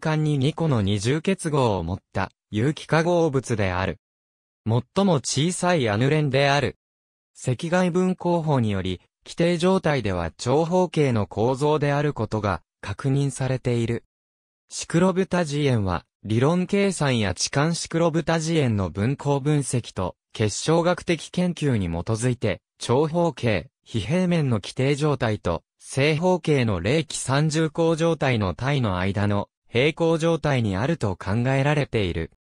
間に2個の二重結合を持った有機化合物である。最も小さいアヌレンである。赤外分光法により、規定状態では長方形の構造であることが確認されている。シクロブタジエンは、理論計算や痴漢シクロブタジエンの分光分析と結晶学的研究に基づいて、長方形、非平面の規定状態と正方形の冷気三重項状態の体の間の平行状態にあると考えられている。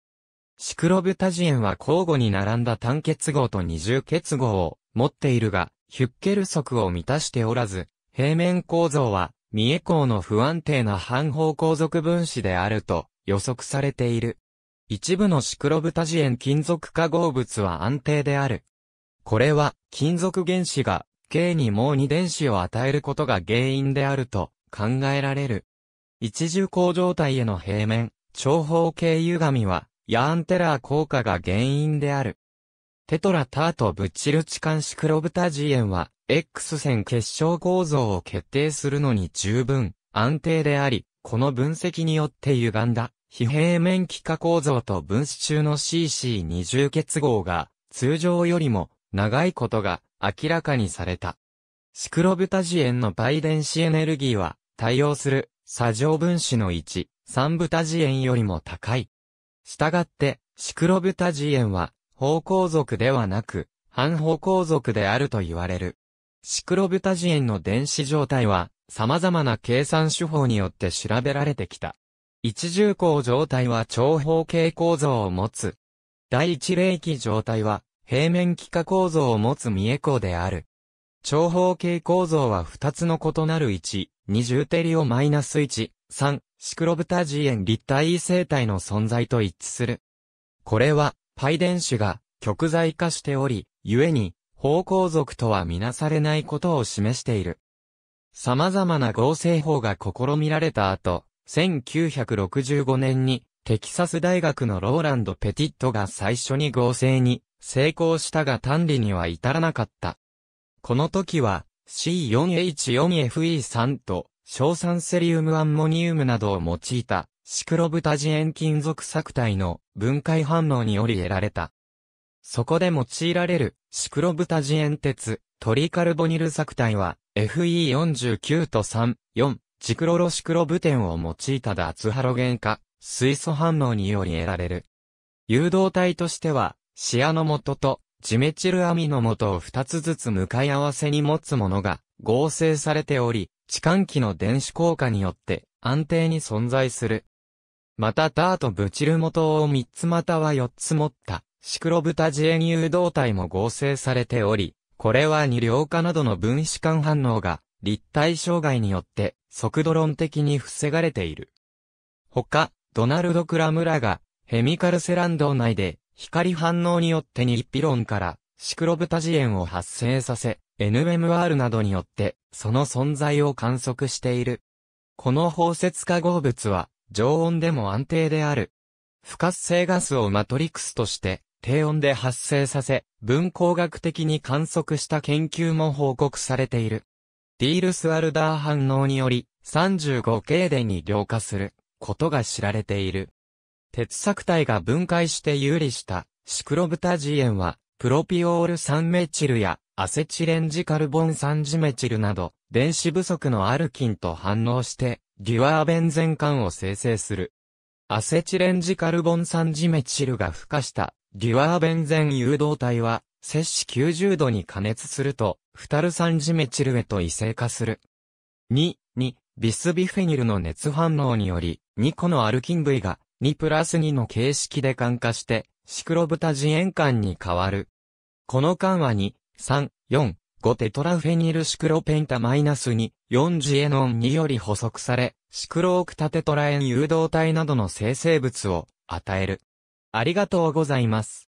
シクロブタジエンは交互に並んだ単結合と二重結合を持っているが、ヒュッケル則を満たしておらず、平面構造は、三重光の不安定な半方向属分子であると予測されている。一部のシクロブタジエン金属化合物は安定である。これは、金属原子が、K にもう2電子を与えることが原因であると考えられる。一重工状態への平面、長方形歪みは、ヤーンテラー効果が原因である。テトラタートブッチルチンシクロブタジエンは、X 線結晶構造を決定するのに十分、安定であり、この分析によって歪んだ、非平面気化構造と分子中の CC20 結合が、通常よりも、長いことが、明らかにされた。シクロブタジエンのバイ電子エネルギーは、対応する砂上分子の1、三豚次元よりも高い。したがって、シクロ豚次元は、方向族ではなく、反方向族であると言われる。シクロ豚次元の電子状態は、様々な計算手法によって調べられてきた。一重項状態は長方形構造を持つ。第一霊気状態は、平面幾何構造を持つ三重項である。長方形構造は2つの異なる1、20テリオマイナス -1、3、シクロブタジエン立体異性体の存在と一致する。これは、パイ電子が極在化しており、故に、方向属とはみなされないことを示している。様々な合成法が試みられた後、1965年に、テキサス大学のローランド・ペティットが最初に合成に成功したが単理には至らなかった。この時は C4H4FE3 と硝酸セリウムアンモニウムなどを用いたシクロブタジエン金属作体の分解反応により得られた。そこで用いられるシクロブタジエン鉄トリカルボニル作体は FE49 と3、4、ジクロロシクロブテンを用いた脱ハロゲン化、水素反応により得られる。誘導体としては、シアノモトとジメチルアミの元を2つずつ向かい合わせに持つものが合成されており、置換器の電子効果によって安定に存在する。またタートブチル元を3つまたは4つ持ったシクロブタジエン誘導体も合成されており、これは二量化などの分子間反応が立体障害によって速度論的に防がれている。他、ドナルド・クラムラがヘミカルセランド内で光反応によってニッピロンからシクロブタジエンを発生させ、NMR などによってその存在を観測している。この包摂化合物は常温でも安定である。不活性ガスをマトリクスとして低温で発生させ、分光学的に観測した研究も報告されている。ディールス・ワルダー反応により 35K でに量化することが知られている。鉄作体が分解して有利したシクロブタジエンは、プロピオール酸メチルやアセチレンジカルボン酸ジメチルなど、電子不足のアルキンと反応して、デュアーベンゼン管を生成する。アセチレンジカルボン酸ジメチルが孵化した、デュアーベンゼン誘導体は、摂氏90度に加熱すると、フタル酸ジメチルへと異性化する。2、2、ビスビフェニルの熱反応により、2個のアルキン部位が2プラス2の形式で感化して、シクロブタジエンに変わる。この間は2、3、4、5テトラフェニルシクロペンタマイナス2、4ジエノン2より補足され、シクロオクタテトラエン誘導体などの生成物を与える。ありがとうございます。